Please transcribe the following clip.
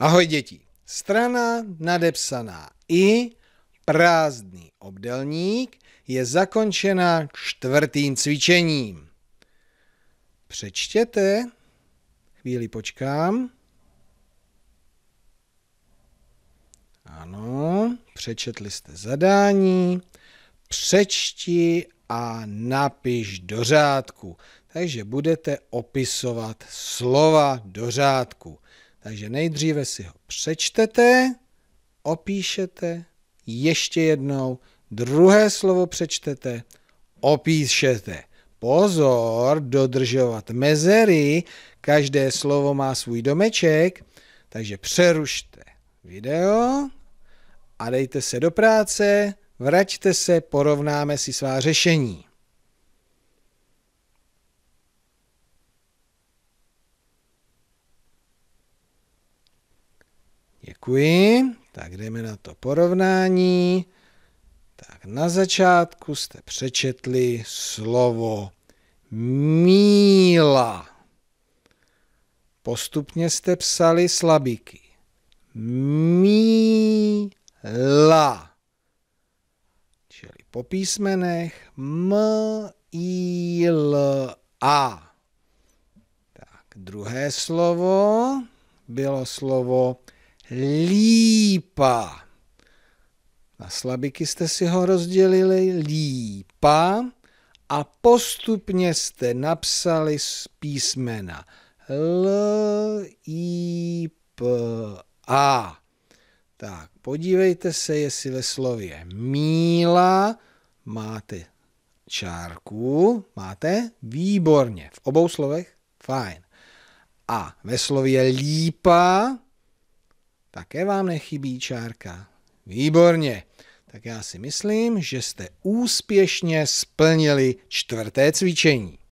Ahoj děti. Strana nadepsaná i prázdný obdelník je zakončena čtvrtým cvičením. Přečtěte. Chvíli počkám. Ano, přečetli jste zadání. Přečti a napiš do řádku. Takže budete opisovat slova do řádku. Takže nejdříve si ho přečtete, opíšete, ještě jednou, druhé slovo přečtete, opíšete. Pozor, dodržovat mezery, každé slovo má svůj domeček, takže přerušte video a dejte se do práce, vraťte se, porovnáme si svá řešení. Děkuji. Tak jdeme na to porovnání. Tak na začátku jste přečetli slovo míla. Postupně jste psali slabiky Míla. Čili po písmenech M, I, L, A. Tak druhé slovo bylo slovo lípa. Na slabiky jste si ho rozdělili lípa a postupně jste napsali z písmena L, I, P, A. Tak, podívejte se, jestli ve slově míla máte čárku. Máte? Výborně. V obou slovech? Fajn. A ve slově lípa také vám nechybí čárka. Výborně. Tak já si myslím, že jste úspěšně splnili čtvrté cvičení.